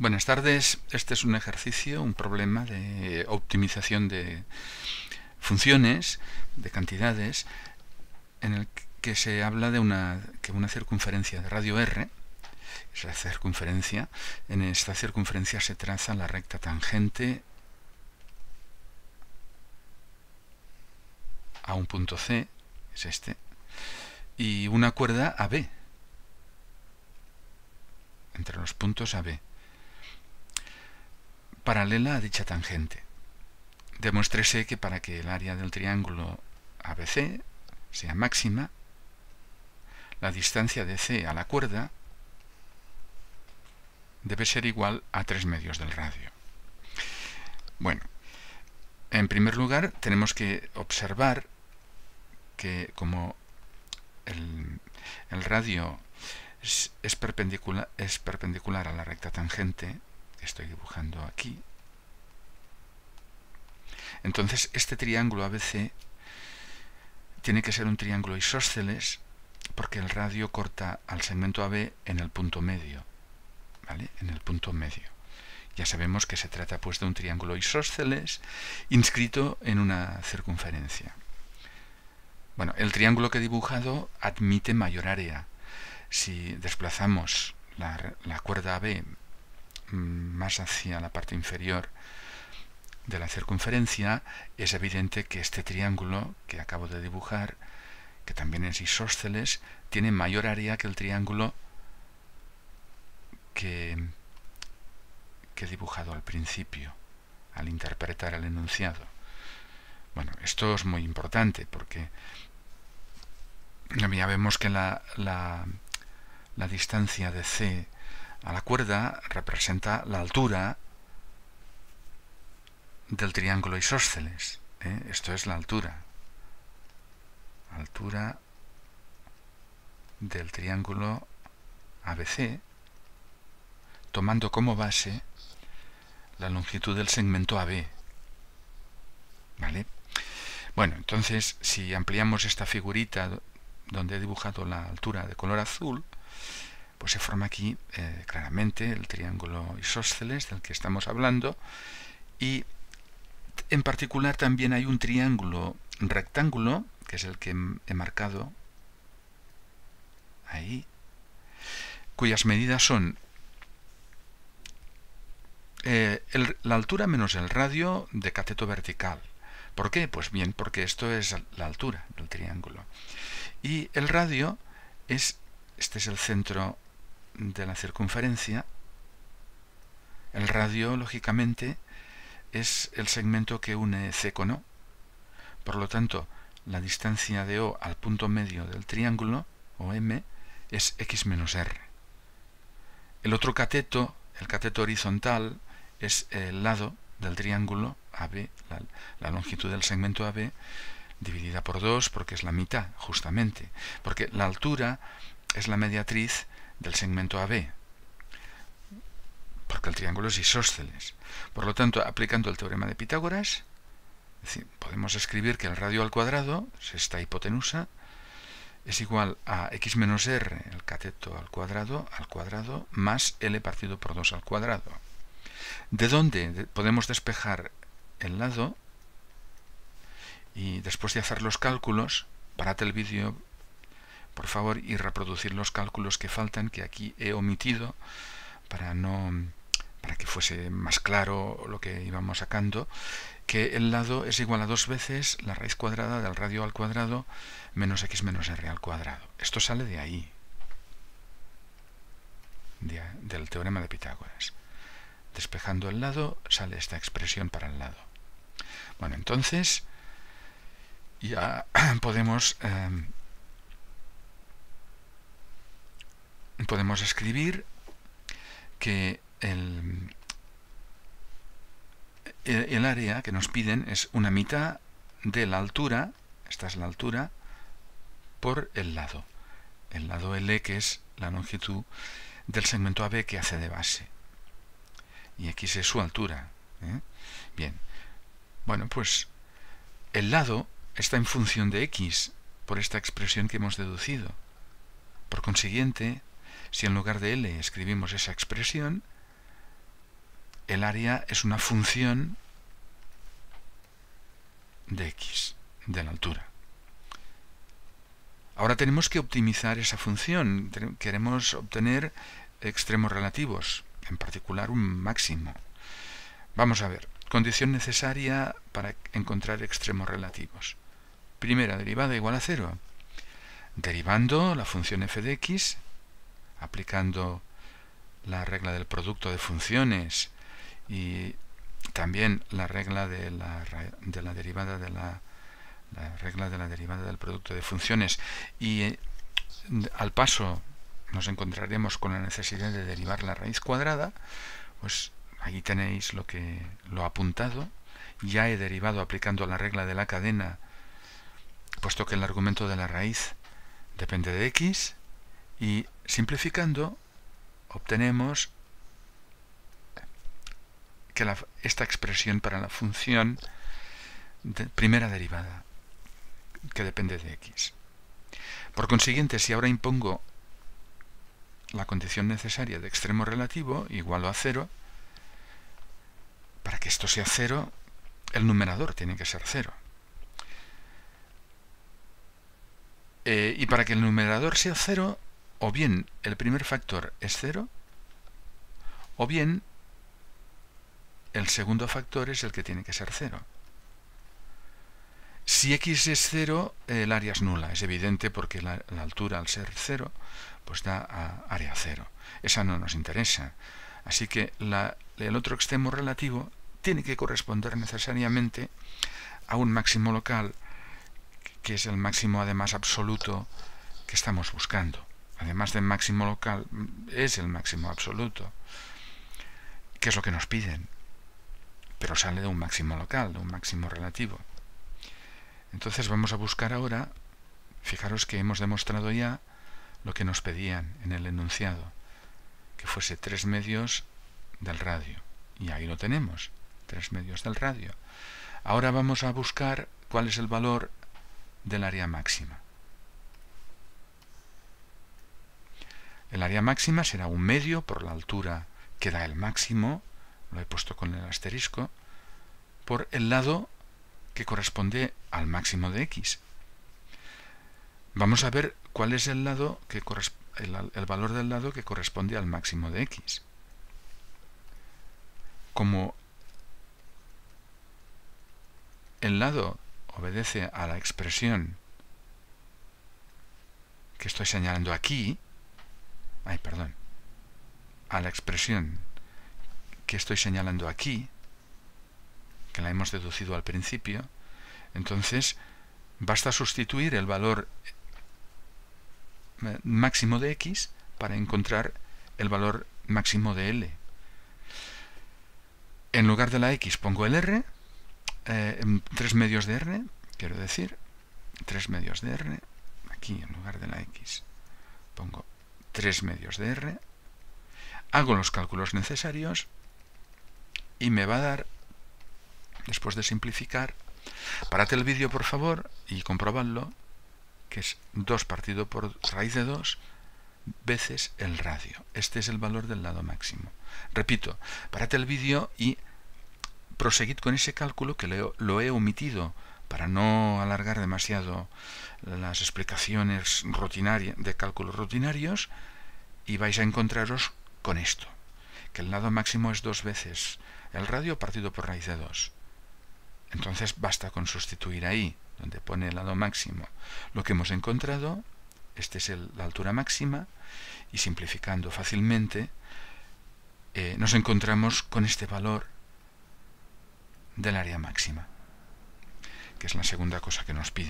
Buenas tardes. Este es un ejercicio, un problema de optimización de funciones, de cantidades, en el que se habla de una, que una circunferencia de radio R, la circunferencia, en esta circunferencia se traza la recta tangente a un punto C, es este, y una cuerda AB, entre los puntos AB paralela a dicha tangente. Demuéstrese que para que el área del triángulo ABC sea máxima, la distancia de C a la cuerda debe ser igual a 3 medios del radio. Bueno, en primer lugar tenemos que observar que como el, radio es perpendicular a la recta tangente, estoy dibujando aquí. Entonces, este triángulo ABC tiene que ser un triángulo isósceles porque el radio corta al segmento AB en el punto medio. ¿Vale? En el punto medio. Ya sabemos que se trata pues de un triángulo isósceles inscrito en una circunferencia. Bueno, el triángulo que he dibujado admite mayor área. Si desplazamos la, la cuerda AB Mm, más hacia la parte inferior de la circunferencia, es evidente que este triángulo que acabo de dibujar, que también es isósceles, tiene mayor área que el triángulo que, que he dibujado al principio, al interpretar el enunciado. Bueno, esto es muy importante porque ya vemos que la, la, la distancia de C a la cuerda representa la altura del triángulo isósceles. ¿eh? Esto es la altura. Altura del triángulo ABC, tomando como base la longitud del segmento AB. ¿Vale? Bueno, entonces, si ampliamos esta figurita donde he dibujado la altura de color azul, pues se forma aquí eh, claramente el triángulo isósceles del que estamos hablando y en particular también hay un triángulo rectángulo, que es el que he marcado ahí, cuyas medidas son eh, la altura menos el radio de cateto vertical. ¿Por qué? Pues bien, porque esto es la altura del triángulo. Y el radio es, este es el centro de la circunferencia, el radio, lógicamente, es el segmento que une C con O. Por lo tanto, la distancia de O al punto medio del triángulo, o M, es X menos R. El otro cateto, el cateto horizontal, es el lado del triángulo AB, la, la longitud del segmento AB, dividida por 2 porque es la mitad, justamente, porque la altura es la mediatriz del segmento AB, porque el triángulo es isósceles. Por lo tanto, aplicando el teorema de Pitágoras, podemos escribir que el radio al cuadrado, esta hipotenusa, es igual a x menos r, el cateto al cuadrado, al cuadrado, más l partido por 2 al cuadrado. De donde podemos despejar el lado y después de hacer los cálculos, parate el vídeo por favor, y reproducir los cálculos que faltan, que aquí he omitido, para no para que fuese más claro lo que íbamos sacando, que el lado es igual a dos veces la raíz cuadrada del radio al cuadrado menos x menos r al cuadrado. Esto sale de ahí, del teorema de Pitágoras. Despejando el lado sale esta expresión para el lado. Bueno, entonces ya podemos... Em, podemos escribir que el, el, área que nos piden es una mitad de la altura, esta es la altura, por el lado. El lado L que es la longitud del segmento AB que hace de base. Y X es su altura. ¿eh? Bien. Bueno, pues el lado está en función de X por esta expresión que hemos deducido. Por consiguiente, si en lugar de L escribimos esa expresión, el área es una función de x, de la altura. Ahora tenemos que optimizar esa función. Queremos obtener extremos relativos, en particular un máximo. Vamos a ver, condición necesaria para encontrar extremos relativos. Primera derivada igual a cero. Derivando la función f de x, aplicando la regla del producto de funciones y también la regla de la, de la derivada de la, regla de la derivada del producto de funciones y eh, al paso nos encontraremos con la necesidad de derivar la raíz cuadrada pues aquí tenéis lo que lo apuntado ya he derivado aplicando la regla de la cadena puesto que el argumento de la raíz depende de x y simplificando, obtenemos que esta expresión para la función de primera derivada, que depende de x. Por consiguiente, si ahora impongo la condición necesaria de extremo relativo igual a cero, para que esto sea cero, el numerador tiene que ser cero. Eh, y para que el numerador sea cero, o bien el primer factor es cero, o bien el segundo factor es el que tiene que ser cero. Si x es cero, el área es nula. Es evidente porque la, altura al ser cero, pues da a área cero. Esa no nos interesa. Así que el otro extremo relativo tiene que corresponder necesariamente a un máximo local, que es el máximo además absoluto que estamos buscando además del máximo local, es el máximo absoluto, que es lo que nos piden, pero sale de un máximo local, de un máximo relativo. Entonces vamos a buscar ahora, fijaros que hemos demostrado ya lo que nos pedían en el enunciado, que fuese tres medios del radio. Y ahí lo tenemos, tres medios del radio. Ahora vamos a buscar cuál es el valor del área máxima. El área máxima será un medio por la altura que da el máximo, lo he puesto con el asterisco, por el lado que corresponde al máximo de x. Vamos a ver cuál es el, lado que el valor del lado que corresponde al máximo de x. Como el lado obedece a la expresión que estoy señalando aquí, ay, perdón, a la expresión que estoy señalando aquí, que la hemos deducido al principio, entonces basta sustituir el valor eh, máximo de x para encontrar el valor máximo de L. En lugar de la X pongo el R, eh, tres medios de R, quiero decir, tres medios de R, aquí en lugar de la X pongo 3 medios de R, hago los cálculos necesarios y me va a dar, después de simplificar, parate el vídeo por favor y comprobadlo, que es 2 partido por raíz de 2 veces el radio. Este es el valor del lado máximo. Repito, parate el vídeo y proseguid con ese cálculo que lo he omitido para no alargar demasiado las explicaciones de cálculos rutinarios, y vais a encontraros con esto, que el lado máximo es dos veces el radio partido por raíz de 2. Entonces basta con sustituir ahí, donde pone el lado máximo, lo que hemos encontrado, esta es la altura máxima, y simplificando fácilmente, eh, nos encontramos con este valor del área máxima que es la segunda cosa que nos pide.